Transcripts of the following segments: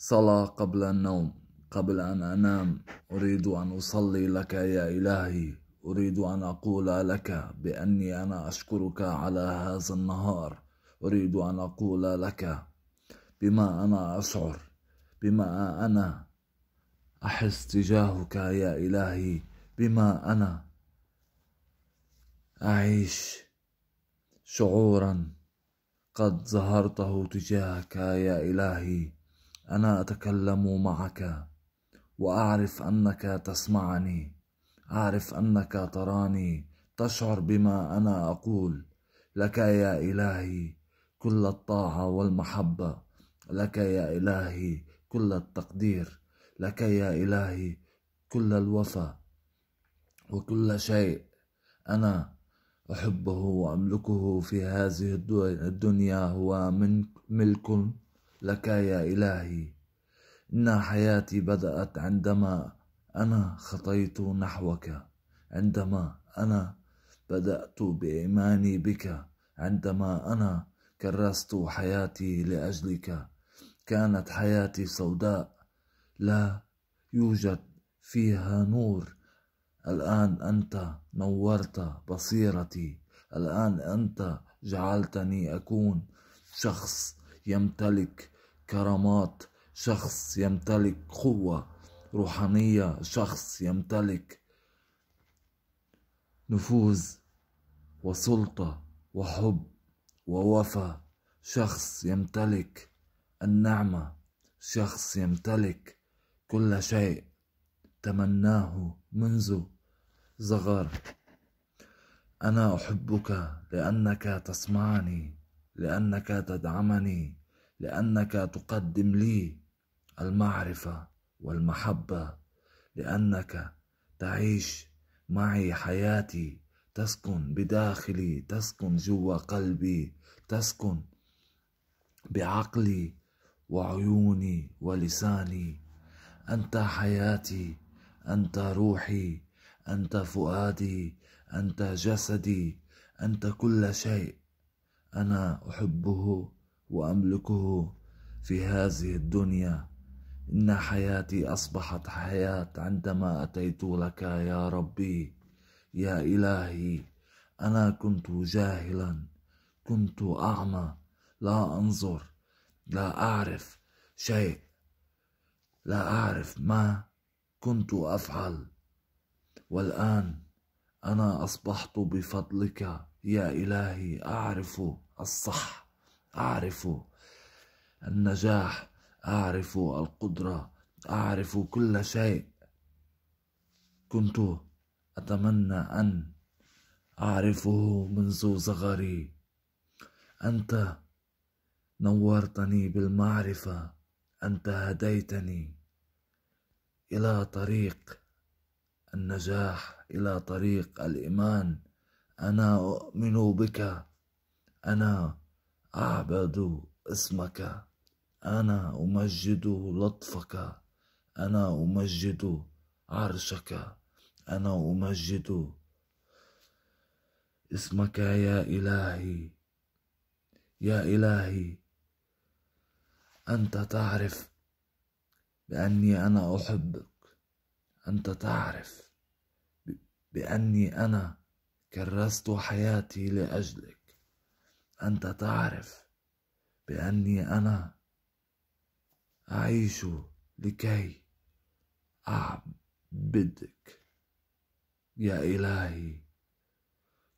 صلاة قبل النوم قبل أن أنام أريد أن أصلي لك يا إلهي أريد أن أقول لك بأني أنا أشكرك على هذا النهار أريد أن أقول لك بما أنا أشعر بما أنا أحس تجاهك يا إلهي بما أنا أعيش شعورا قد ظهرته تجاهك يا إلهي انا اتكلم معك واعرف انك تسمعني اعرف انك تراني تشعر بما انا اقول لك يا الهي كل الطاعه والمحبه لك يا الهي كل التقدير لك يا الهي كل الوفا وكل شيء انا احبه واملكه في هذه الدنيا هو من ملك لك يا إلهي إن حياتي بدأت عندما أنا خطيت نحوك عندما أنا بدأت بإيماني بك عندما أنا كرست حياتي لأجلك كانت حياتي سوداء لا يوجد فيها نور الآن أنت نورت بصيرتي الآن أنت جعلتني أكون شخص يمتلك كرامات شخص يمتلك قوة روحانية شخص يمتلك نفوذ وسلطة وحب ووفاء شخص يمتلك النعمة شخص يمتلك كل شيء تمناه منذ صغر أنا أحبك لأنك تسمعني لأنك تدعمني لانك تقدم لي المعرفه والمحبه لانك تعيش معي حياتي تسكن بداخلي تسكن جوا قلبي تسكن بعقلي وعيوني ولساني انت حياتي انت روحي انت فؤادي انت جسدي انت كل شيء انا احبه واملكه في هذه الدنيا ان حياتي اصبحت حياه عندما اتيت لك يا ربي يا الهي انا كنت جاهلا كنت اعمى لا انظر لا اعرف شيء لا اعرف ما كنت افعل والان انا اصبحت بفضلك يا الهي اعرف الصح أعرف النجاح أعرف القدرة أعرف كل شيء كنت أتمنى أن أعرفه منذ صغري أنت نورتني بالمعرفة أنت هديتني إلى طريق النجاح إلى طريق الإيمان أنا أؤمن بك أنا أعبد اسمك أنا أمجد لطفك أنا أمجد عرشك أنا أمجد اسمك يا إلهي يا إلهي أنت تعرف بأني أنا أحبك أنت تعرف بأني أنا كرست حياتي لأجلك أنت تعرف بأني أنا أعيش لكي أعبدك يا إلهي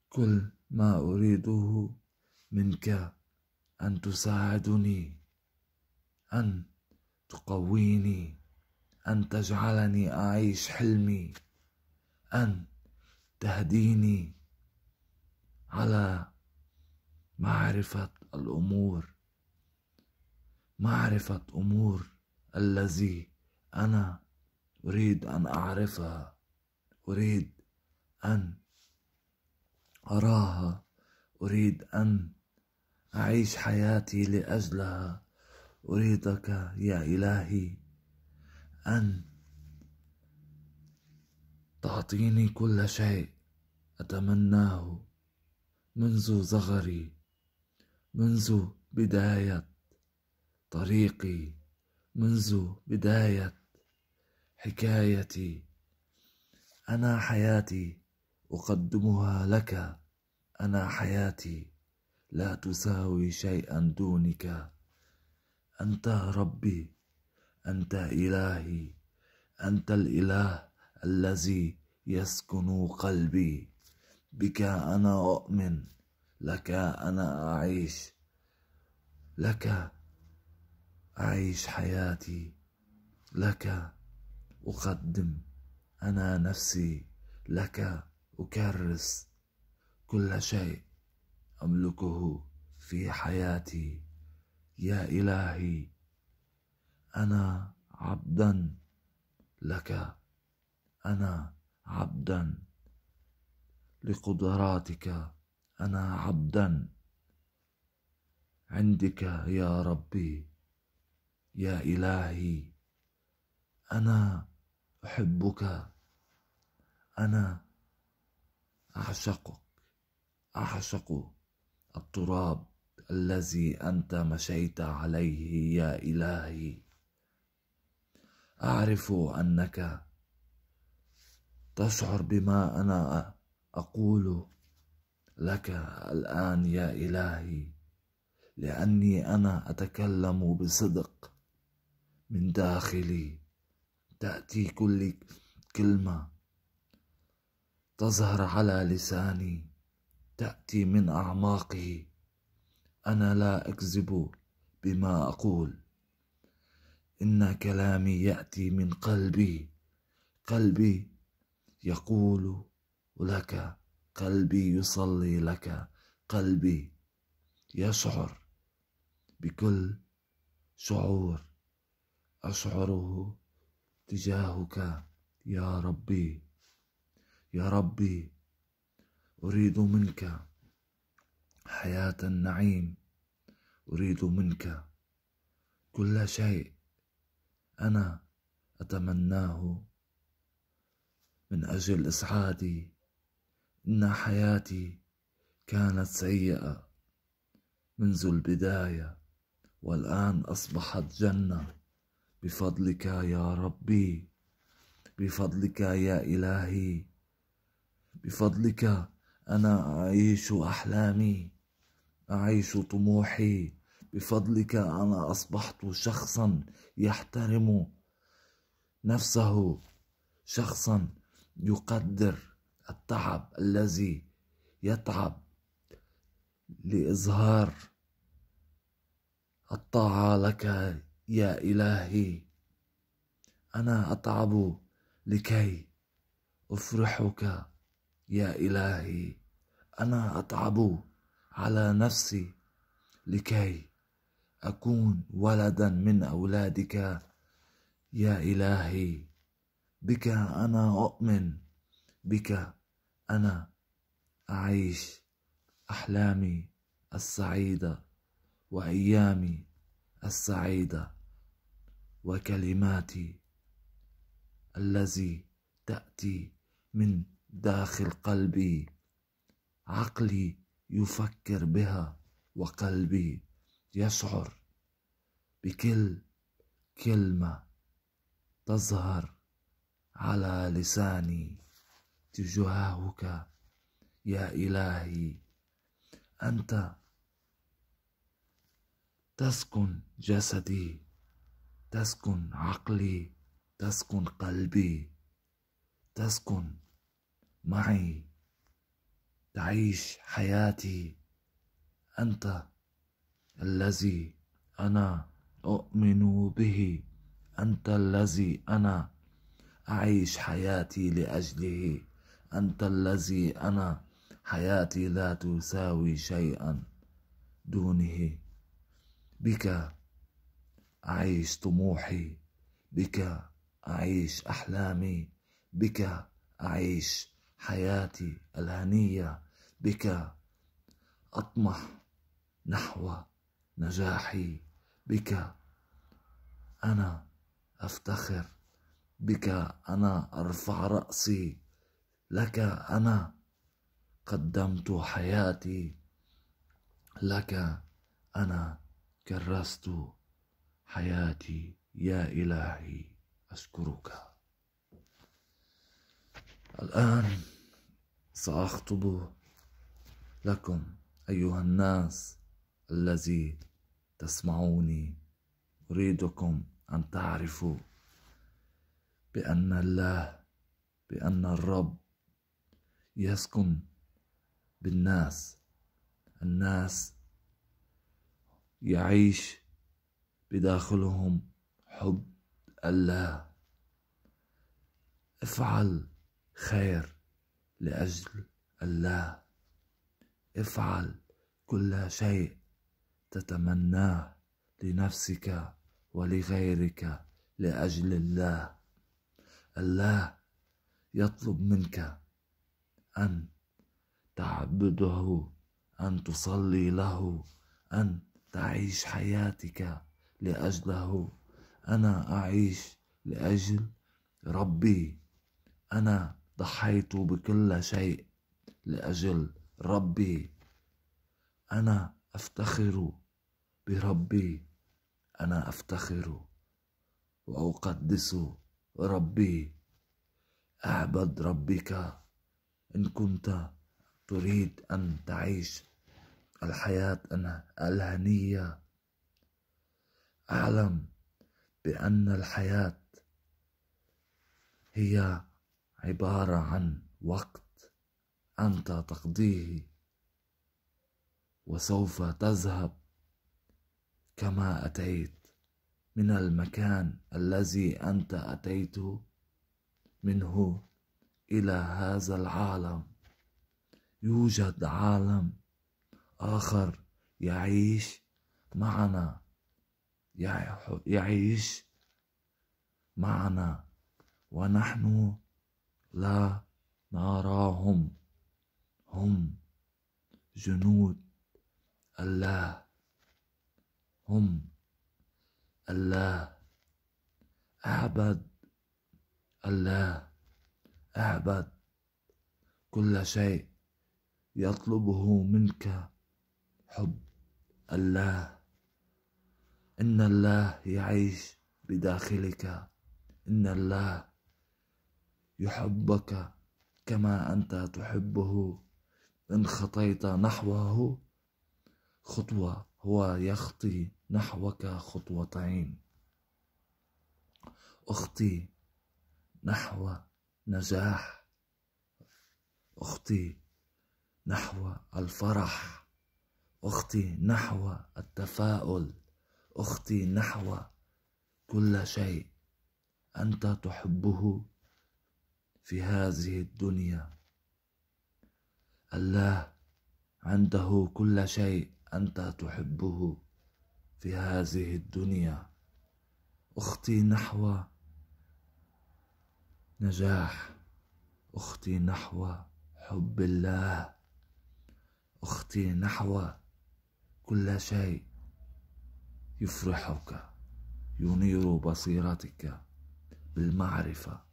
كل ما أريده منك أن تساعدني أن تقويني أن تجعلني أعيش حلمي أن تهديني على معرفة الأمور معرفة أمور الذي أنا أريد أن أعرفها أريد أن أراها أريد أن أعيش حياتي لأجلها أريدك يا إلهي أن تعطيني كل شيء أتمناه منذ صغري منذ بداية طريقي منذ بداية حكايتي أنا حياتي أقدمها لك أنا حياتي لا تساوي شيئا دونك أنت ربي أنت إلهي أنت الإله الذي يسكن قلبي بك أنا أؤمن لك أنا أعيش لك أعيش حياتي لك أقدم أنا نفسي لك أكرس كل شيء أملكه في حياتي يا إلهي أنا عبدا لك أنا عبدا لقدراتك انا عبدا عندك يا ربي يا الهي انا احبك انا اعشقك اعشق التراب الذي انت مشيت عليه يا الهي اعرف انك تشعر بما انا اقوله لك الآن يا إلهي لأني أنا أتكلم بصدق من داخلي تأتي كل كلمة تظهر على لساني تأتي من أعماقي أنا لا أكذب بما أقول إن كلامي يأتي من قلبي قلبي يقول لك قلبي يصلي لك قلبي يشعر بكل شعور أشعره تجاهك يا ربي يا ربي أريد منك حياة النعيم أريد منك كل شيء أنا أتمناه من أجل إسعادي إن حياتي كانت سيئة منذ البداية والآن أصبحت جنة بفضلك يا ربي بفضلك يا إلهي بفضلك أنا أعيش أحلامي أعيش طموحي بفضلك أنا أصبحت شخصا يحترم نفسه شخصا يقدر التعب الذي يتعب لإظهار الطاعة لك يا إلهي أنا أتعب لكي أفرحك يا إلهي أنا أتعب على نفسي لكي أكون ولدا من أولادك يا إلهي بك أنا أؤمن بك أنا أعيش أحلامي السعيدة وأيامي السعيدة وكلماتي الذي تأتي من داخل قلبي عقلي يفكر بها وقلبي يشعر بكل كلمة تظهر على لساني تجاهك يا إلهي أنت تسكن جسدي تسكن عقلي تسكن قلبي تسكن معي تعيش حياتي أنت الذي أنا أؤمن به أنت الذي أنا أعيش حياتي لأجله أنت الذي أنا حياتي لا تساوي شيئا دونه بك أعيش طموحي بك أعيش أحلامي بك أعيش حياتي الهنية بك أطمح نحو نجاحي بك أنا أفتخر بك أنا أرفع رأسي لك انا قدمت حياتي لك انا كرست حياتي يا الهي اشكرك الان ساخطب لكم ايها الناس الذي تسمعوني اريدكم ان تعرفوا بان الله بان الرب يسكن بالناس الناس يعيش بداخلهم حب الله افعل خير لأجل الله افعل كل شيء تتمناه لنفسك ولغيرك لأجل الله الله يطلب منك أن تعبده أن تصلي له أن تعيش حياتك لأجله أنا أعيش لأجل ربي أنا ضحيت بكل شيء لأجل ربي أنا أفتخر بربي أنا أفتخر وأقدس ربي أعبد ربك إن كنت تريد أن تعيش الحياة الهنية أعلم بأن الحياة هي عبارة عن وقت أنت تقضيه وسوف تذهب كما أتيت من المكان الذي أنت أتيت منه الى هذا العالم يوجد عالم اخر يعيش معنا يعيش معنا ونحن لا نراهم هم جنود الله هم الله اعبد الله اعبد كل شيء يطلبه منك حب الله ان الله يعيش بداخلك ان الله يحبك كما انت تحبه ان خطيت نحوه خطوه هو يخطي نحوك خطوتين اخطي نحو نجاح أختي نحو الفرح أختي نحو التفاؤل أختي نحو كل شيء أنت تحبه في هذه الدنيا الله عنده كل شيء أنت تحبه في هذه الدنيا أختي نحو نجاح أختي نحو حب الله أختي نحو كل شيء يفرحك ينير بصيرتك بالمعرفة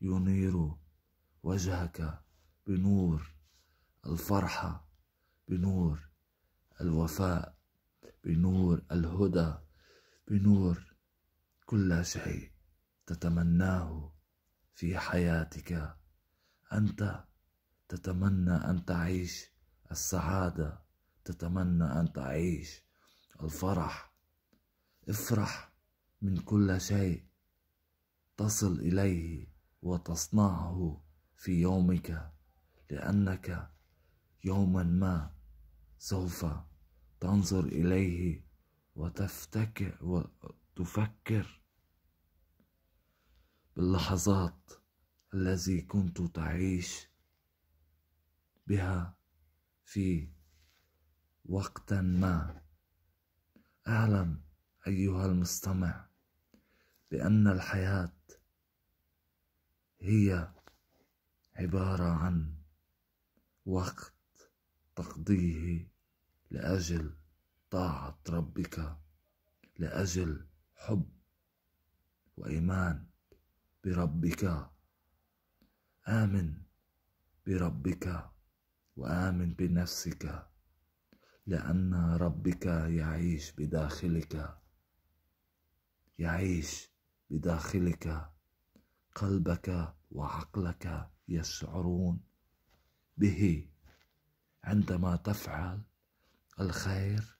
ينير وجهك بنور الفرحة بنور الوفاء بنور الهدى بنور كل شيء تتمناه في حياتك انت تتمنى ان تعيش السعاده تتمنى ان تعيش الفرح افرح من كل شيء تصل اليه وتصنعه في يومك لانك يوما ما سوف تنظر اليه وتفتكر وتفكر باللحظات التي كنت تعيش بها في وقتا ما اعلم ايها المستمع بان الحياه هي عباره عن وقت تقضيه لاجل طاعه ربك لاجل حب وايمان بربك آمن بربك وآمن بنفسك لأن ربك يعيش بداخلك يعيش بداخلك قلبك وعقلك يشعرون به عندما تفعل الخير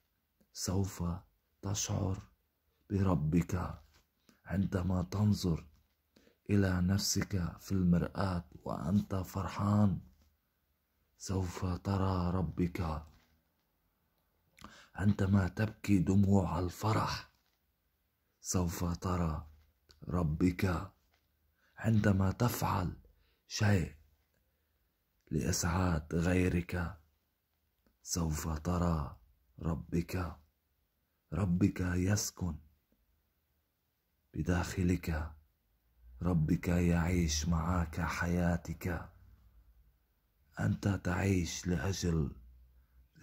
سوف تشعر بربك عندما تنظر إلى نفسك في المرآة وأنت فرحان سوف ترى ربك عندما تبكي دموع الفرح سوف ترى ربك عندما تفعل شيء لإسعاد غيرك سوف ترى ربك ربك يسكن بداخلك ربك يعيش معك حياتك انت تعيش لاجل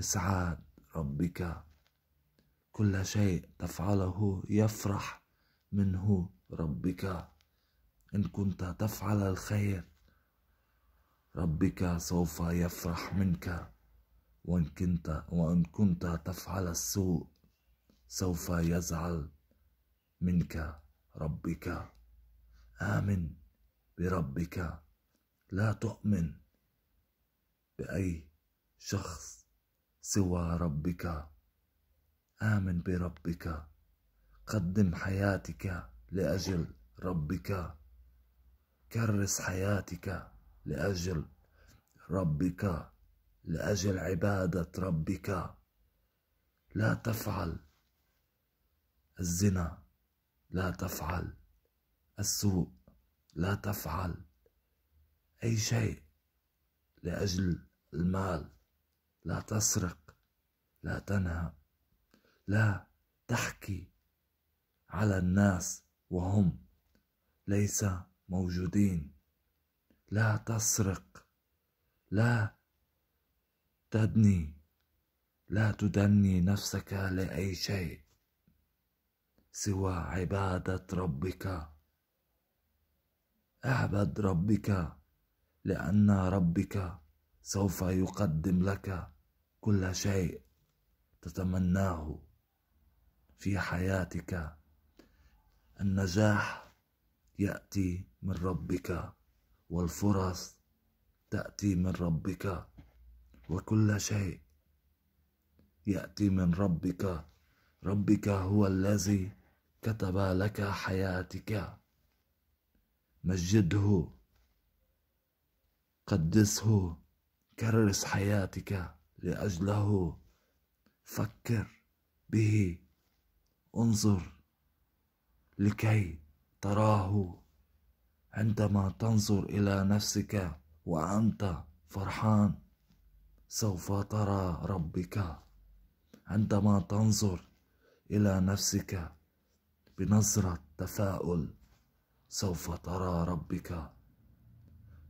اسعاد ربك كل شيء تفعله يفرح منه ربك ان كنت تفعل الخير ربك سوف يفرح منك وان كنت وان كنت تفعل السوء سوف يزعل منك ربك آمن بربك لا تؤمن بأي شخص سوى ربك آمن بربك قدم حياتك لأجل ربك كرس حياتك لأجل ربك لأجل عبادة ربك لا تفعل الزنا لا تفعل السوء لا تفعل أي شيء لأجل المال لا تسرق لا تنهى لا تحكي على الناس وهم ليس موجودين لا تسرق لا تدني لا تدني نفسك لأي شيء سوى عبادة ربك اعبد ربك لان ربك سوف يقدم لك كل شيء تتمناه في حياتك النجاح ياتي من ربك والفرص تاتي من ربك وكل شيء ياتي من ربك ربك هو الذي كتب لك حياتك مجده قدسه كرس حياتك لاجله فكر به انظر لكي تراه عندما تنظر الى نفسك وانت فرحان سوف ترى ربك عندما تنظر الى نفسك بنظره تفاؤل سوف ترى ربك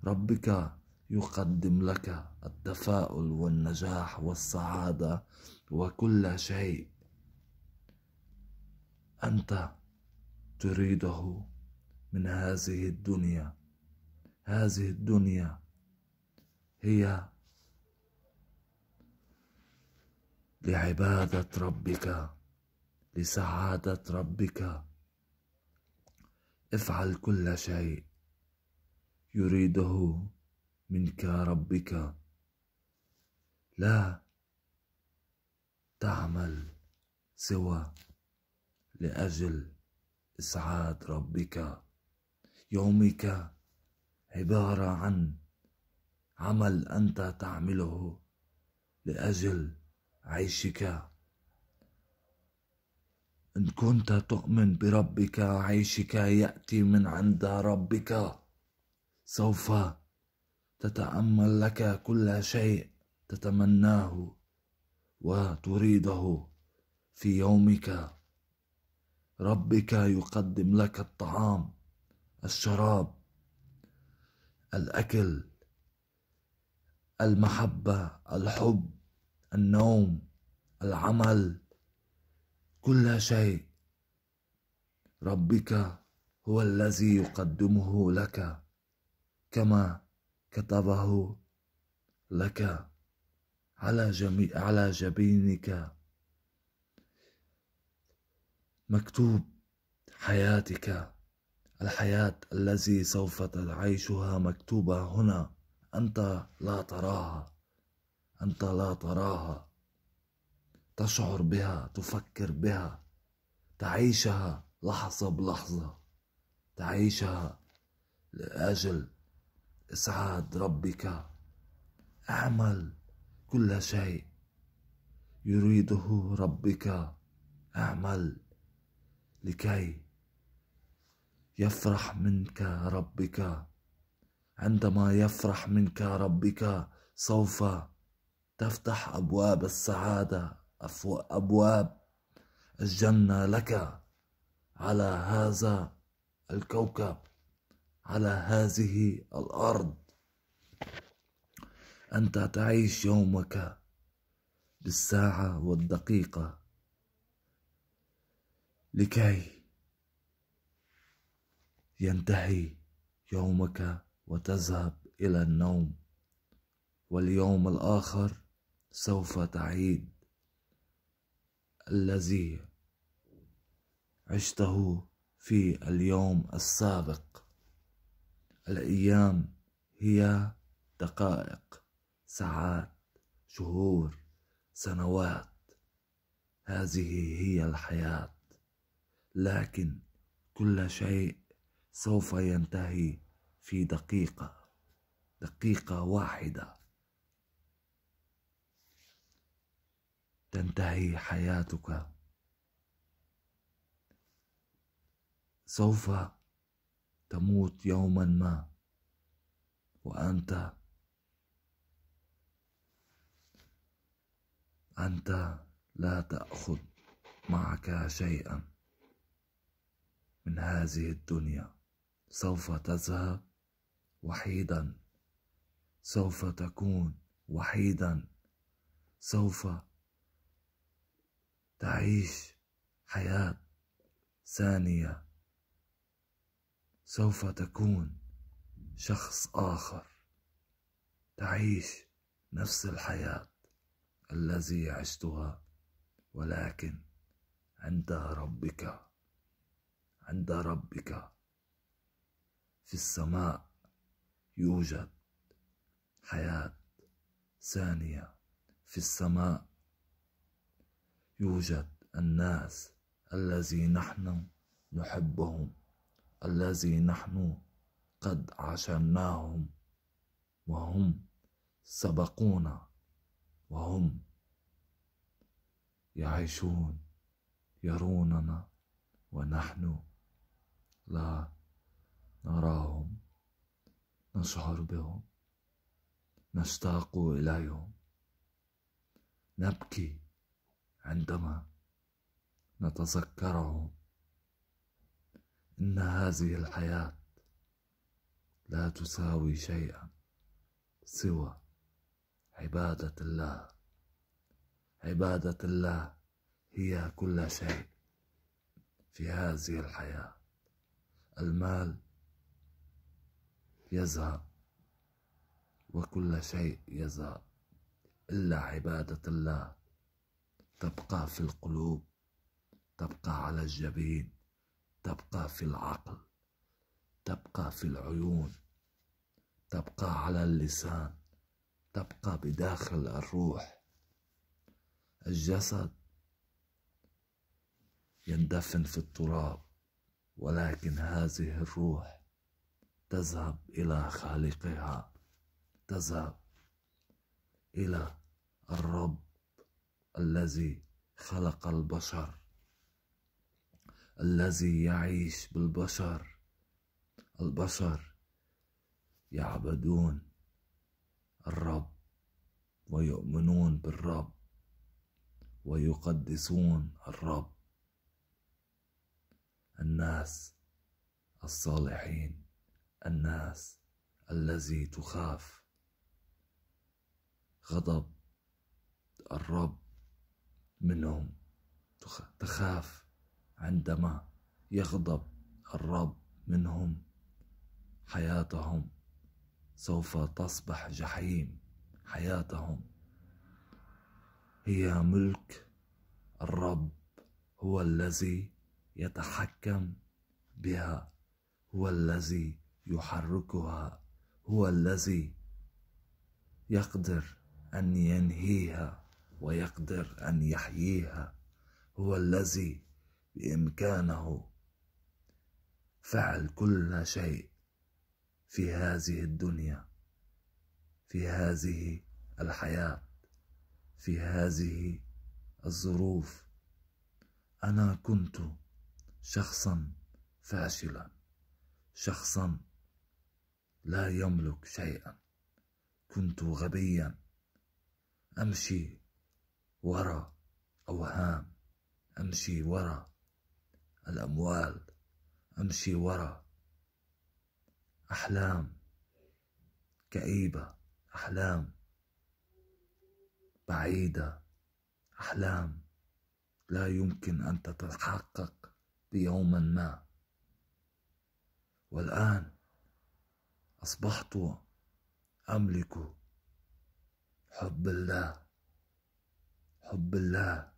ربك يقدم لك التفاؤل والنجاح والسعادة وكل شيء أنت تريده من هذه الدنيا هذه الدنيا هي لعبادة ربك لسعادة ربك افعل كل شيء يريده منك ربك لا تعمل سوى لاجل اسعاد ربك يومك عباره عن عمل انت تعمله لاجل عيشك إن كنت تؤمن بربك عيشك يأتي من عند ربك سوف تتأمل لك كل شيء تتمناه وتريده في يومك ربك يقدم لك الطعام الشراب الأكل المحبة الحب النوم العمل كل شيء ربك هو الذي يقدمه لك كما كتبه لك على جميع على جبينك مكتوب حياتك الحياة الذي سوف تعيشها مكتوبة هنا أنت لا تراها أنت لا تراها تشعر بها تفكر بها تعيشها لحظة بلحظة تعيشها لأجل إسعاد ربك اعمل كل شيء يريده ربك اعمل لكي يفرح منك ربك عندما يفرح منك ربك سوف تفتح ابواب السعاده أبواب الجنة لك على هذا الكوكب على هذه الأرض أنت تعيش يومك بالساعة والدقيقة لكي ينتهي يومك وتذهب إلى النوم واليوم الآخر سوف تعيد الذي عشته في اليوم السابق الأيام هي دقائق ساعات شهور سنوات هذه هي الحياة لكن كل شيء سوف ينتهي في دقيقة دقيقة واحدة تنتهي حياتك سوف تموت يوما ما وانت انت لا تاخذ معك شيئا من هذه الدنيا سوف تذهب وحيدا سوف تكون وحيدا سوف تعيش حياة ثانية سوف تكون شخص آخر تعيش نفس الحياة الذي عشتها ولكن عند ربك عند ربك في السماء يوجد حياة ثانية في السماء يوجد الناس الذي نحن نحبهم الذي نحن قد عشناهم وهم سبقونا وهم يعيشون يروننا ونحن لا نراهم نشعر بهم نشتاق اليهم نبكي عندما نتذكره ان هذه الحياه لا تساوي شيئا سوى عباده الله عباده الله هي كل شيء في هذه الحياه المال يذهب وكل شيء يذهب الا عباده الله تبقى في القلوب تبقى على الجبين تبقى في العقل تبقى في العيون تبقى على اللسان تبقى بداخل الروح الجسد يندفن في التراب ولكن هذه الروح تذهب الى خالقها تذهب الى الرب الذي خلق البشر الذي يعيش بالبشر البشر يعبدون الرب ويؤمنون بالرب ويقدسون الرب الناس الصالحين الناس الذي تخاف غضب الرب منهم تخاف عندما يغضب الرب منهم حياتهم سوف تصبح جحيم حياتهم هي ملك الرب هو الذي يتحكم بها هو الذي يحركها هو الذي يقدر ان ينهيها ويقدر أن يحييها هو الذي بإمكانه فعل كل شيء في هذه الدنيا في هذه الحياة في هذه الظروف أنا كنت شخصا فاشلا شخصا لا يملك شيئا كنت غبيا أمشي وراء أوهام أمشي وراء الأموال أمشي وراء أحلام كئيبة أحلام بعيدة أحلام لا يمكن أن تتحقق بيوم ما والآن أصبحت أملك حب الله حب الله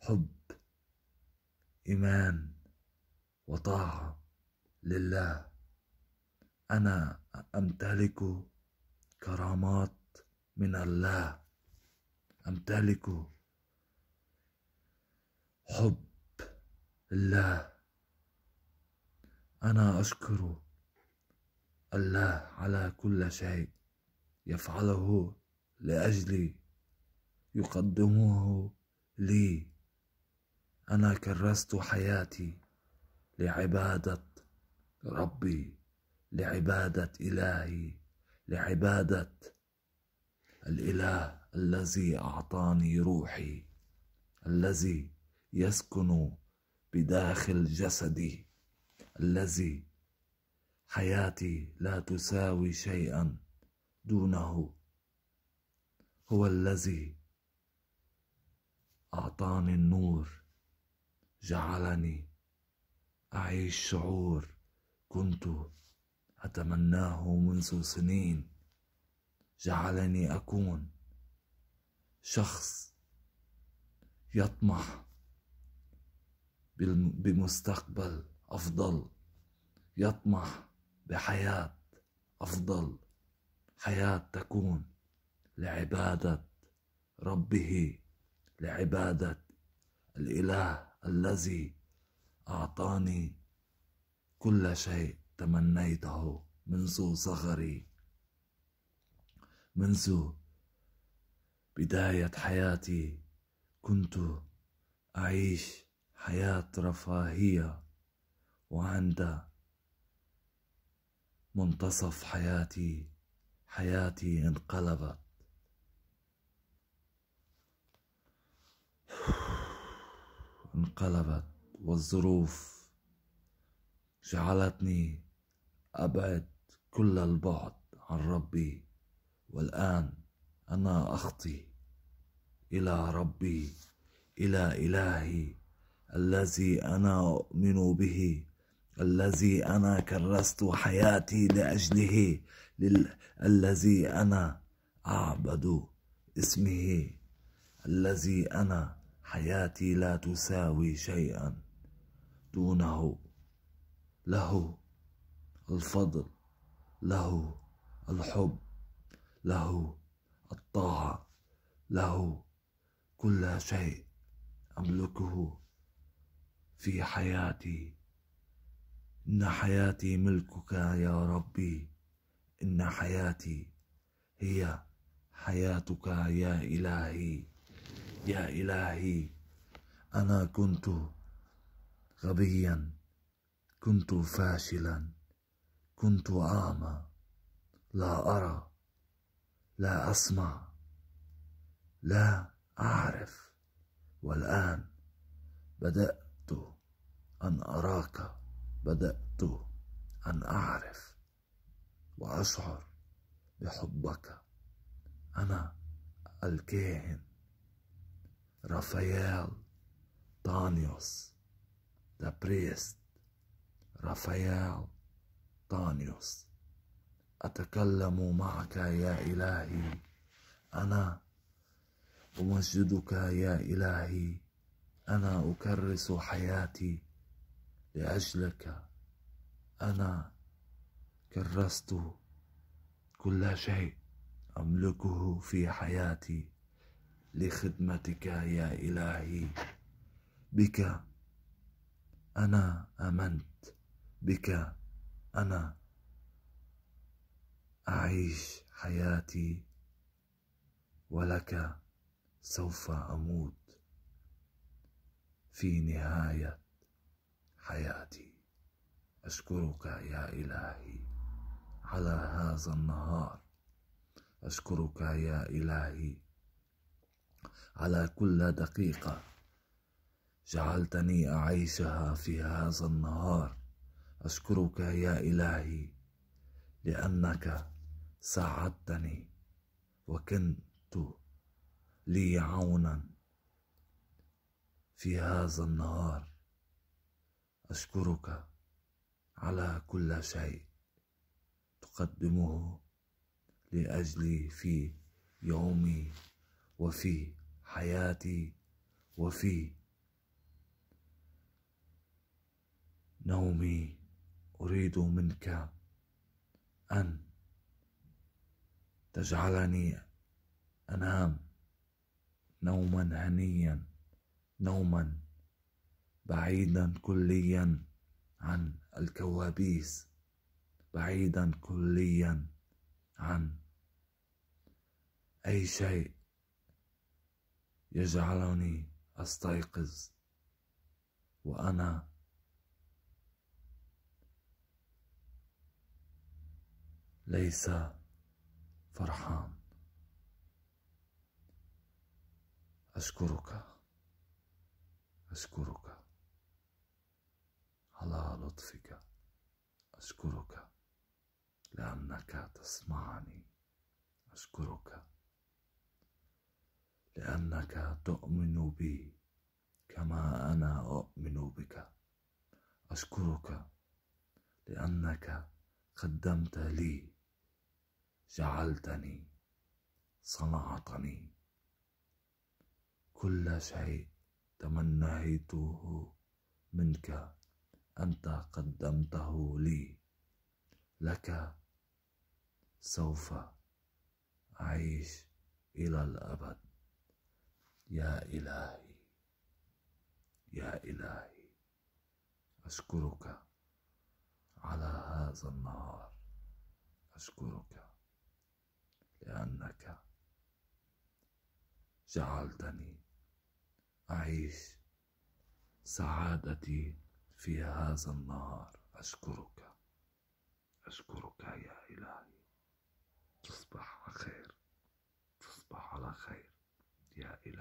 حب إيمان وطاعة لله أنا أمتلك كرامات من الله أمتلك حب الله أنا أشكر الله على كل شيء يفعله لأجلي يقدمه لي انا كرست حياتي لعباده ربي لعباده الهي لعباده الاله الذي اعطاني روحي الذي يسكن بداخل جسدي الذي حياتي لا تساوي شيئا دونه هو الذي أعطاني النور جعلني أعيش شعور كنت أتمناه منذ سنين جعلني أكون شخص يطمح بمستقبل أفضل يطمح بحياة أفضل حياة تكون لعبادة ربه لعبادة الإله الذي أعطاني كل شيء تمنيته منذ صغري منذ بداية حياتي كنت أعيش حياة رفاهية وعند منتصف حياتي حياتي انقلبت انقلبت والظروف جعلتني أبعد كل البعد عن ربي والآن أنا أخطي إلى ربي إلى إلهي الذي أنا أؤمن به الذي أنا كرست حياتي لأجله لل... الذي أنا أعبد اسمه الذي أنا حياتي لا تساوي شيئا دونه له الفضل له الحب له الطاعه له كل شيء املكه في حياتي ان حياتي ملكك يا ربي ان حياتي هي حياتك يا الهي يا إلهي أنا كنت غبيا كنت فاشلا كنت أعمى لا أرى لا أسمع لا أعرف والآن بدأت أن أراك بدأت أن أعرف وأشعر بحبك أنا الكاهن رافائيل طانيوس ذا بريست رافائيل طانيوس أتكلم معك يا إلهي أنا أمجدك يا إلهي أنا أكرس حياتي لأجلك أنا كرست كل شيء أملكه في حياتي لخدمتك يا إلهي بك أنا آمنت بك أنا أعيش حياتي ولك سوف أموت في نهاية حياتي أشكرك يا إلهي على هذا النهار أشكرك يا إلهي على كل دقيقة جعلتني أعيشها في هذا النهار أشكرك يا إلهي لأنك ساعدتني وكنت لي عونا في هذا النهار أشكرك على كل شيء تقدمه لأجلي في يومي وفي حياتي وفي نومي أريد منك أن تجعلني أنام نوما هنيا نوما بعيدا كليا عن الكوابيس بعيدا كليا عن أي شيء يجعلني أستيقظ وأنا ليس فرحان أشكرك أشكرك على لطفك أشكرك لأنك تسمعني أشكرك لأنك تؤمن بي كما أنا أؤمن بك أشكرك لأنك قدمت لي جعلتني صنعتني كل شيء تمنيته منك أنت قدمته لي لك سوف أعيش إلى الأبد يا إلهي يا إلهي أشكرك على هذا النهار أشكرك لأنك جعلتني أعيش سعادتي في هذا النهار أشكرك أشكرك يا إلهي تصبح على خير تصبح على خير يا إلهي